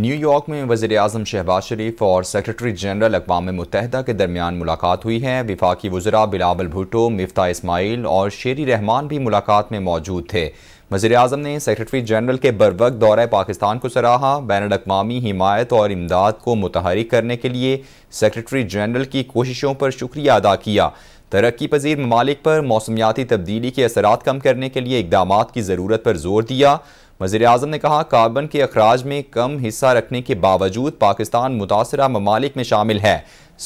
New York में वजी अजम शहबाज शरीफ और सेक्रेटरी जनरल अकवा मुतहदा के दरमियान मुलाकात हुई है विफाकी वजरा बिलावल भुटो मफ्ता इसमाइल और शेरी रहमान भी मुलाकात में मौजूद थे वजी अजम ने सेक्रेटरी जनरल के बर वक्त दौरे पाकिस्तान को सराहा बैन अवी हिमायत और इमदाद को मुतहरिक करने के लिए सेक्रेटरी जनरल की कोशिशों पर शुक्रिया अदा किया तरक्की पजीर ममालिक पर मौसमियाती तब्दीली के असरा कम करने के लिए इकदाम की ज़रूरत पर जोर दिया वजीर अजम ने कहा कार्बन के अखराज में कम हिस्सा रखने के बावजूद पाकिस्तान मुतासर ममालिक में शामिल है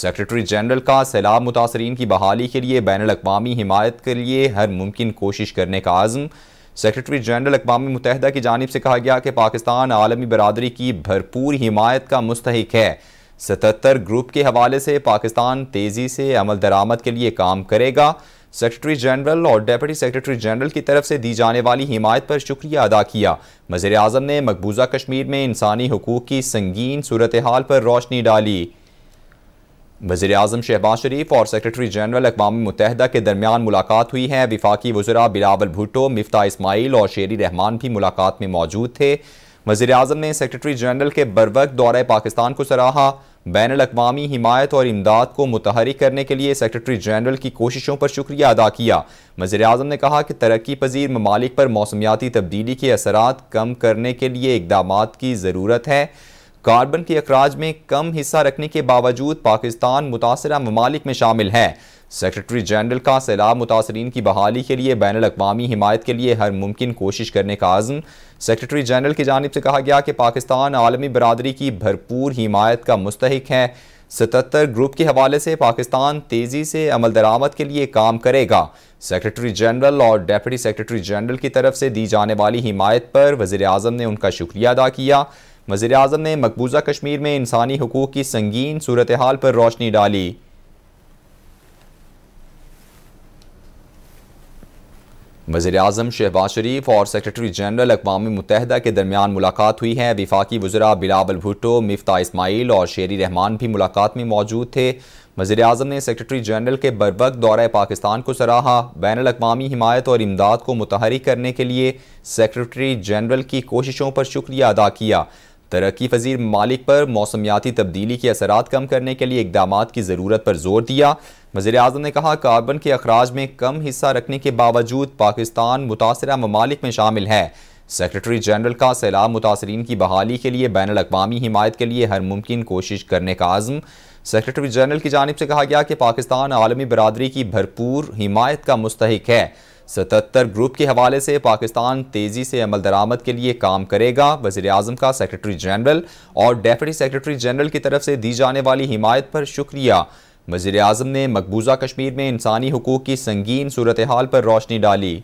सेक्रेटरी जनरल का सैलाब मुतासरीन की बहाली के लिए बैन अवी हिमायत के लिए हर मुमकिन कोशिश करने का आज़म सेक्रेटरी जनरल अकवा मुतहदा की जानब से कहा गया कि पाकिस्तान आलमी बरदरी की भरपूर हिमायत का मुस्तक है सतहत्तर ग्रुप के हवाले से पाकिस्तान तेज़ी से अमल दरामद के लिए काम करेगा सेक्रेटरी जनरल और डेप्यूटी सेक्रेटरी जनरल की तरफ से दी जाने वाली हिमायत पर शुक्रिया अदा किया वजीर अजम ने मकबूजा कश्मीर में इंसानी हकूक़ की संगीन सूरत हाल पर रोशनी डाली वजी अजम शहबाज शरीफ और सेक्रेटरी जनरल अकवा मुतहदा के दरमियान मुलाकात हुई है विफाकी वजरा बिलावल भुटो मिफ्ता इसमाइल और शेरी रहमान भी मुलाकात में मौजूद थे वजी अजम ने सेक्रेटरी जनरल के बरवक दौरे पाकिस्तान को सराहा बैन अवी हिमायत और इमदाद को मतहरक करने के लिए सेक्रेटरी जनरल की कोशिशों पर शुक्रिया अदा किया वजी अजम ने कहा कि तरक्की पजीर ममालिक पर मौसमियाती तब्दीली के असरा कम करने के लिए इकदाम की ज़रूरत है कार्बन के अखराज में कम हिस्सा रखने के बावजूद पाकिस्तान मुतासर ममालिक में शामिल है सेक्रेटरी जनरल का सैलाब मुतासरीन की बहाली के लिए बैन अवी हिमायत के लिए हर मुमकिन कोशिश करने का आज़म सेक्रेटरी जनरल की जानब से कहा गया कि पाकिस्तान आलमी बरदरी की भरपूर हिमायत का मुस्तक है सतर ग्रुप के हवाले से पाकिस्तान तेज़ी से अमल दरामद के लिए काम करेगा सेक्रेटरी जनरल और डेप्टी सेक्रेटरी जनरल की तरफ से दी जाने वाली हिमायत पर वज़ी अजम ने उनका शुक्रिया अदा किया वज़ी अजम ने मकबूजा कश्मीर में इंसानी हकूक़ की संगीन सूरत हाल पर रोशनी डाली वजीर अजम शहबाज शरीफ और सेक्रेटरी जनरल अकवा मुतहदा के दरमियान मुलाकात हुई है विफाकी वजरा बिलावल भुट्टो मिफ्ता इसमाइल और शेरी रहमान भी मुलाकात में मौजूद थे वजे अजम ने सेक्रेटरी जनरल के बर वक्त पाकिस्तान को सराहा बैन अवी हमायत और इमदाद को मुतहरिक करने के लिए सेक्रेटरी जनरल की कोशिशों पर शुक्रिया अदा किया तरक्की पजीर मालिक पर मौसमियाती तब्दीली के असरा कम करने के लिए इकदाम की ज़रूरत पर जोर दिया वजीर अजम ने कहा कार्बन के अखराज में कम हिस्सा रखने के बावजूद पाकिस्तान मुतासर ममालिक में शामिल है सेक्रेटरी जनरल का सैलाब मुतासरीन की बहाली के लिए बैन अवी हिमायत के लिए हर मुमकिन कोशिश करने का आज़म सेक्रेटरी जनरल की जानब से कहा गया कि पाकिस्तान आलमी बरदरी की भरपूर हिमायत का मुस्तक है सतहत्तर ग्रुप के हवाले से पाकिस्तान तेज़ी से अमल दरामद के लिए काम करेगा वजीर अजम का सेक्रेटरी जनरल और डेपटी सेक्रेटरी जनरल की तरफ से दी जाने वाली हिमायत पर शुक्रिया वजीर अजम ने मकबूजा कश्मीर में इंसानी हकूक़ की संगीन सूरत हाल पर रोशनी डाली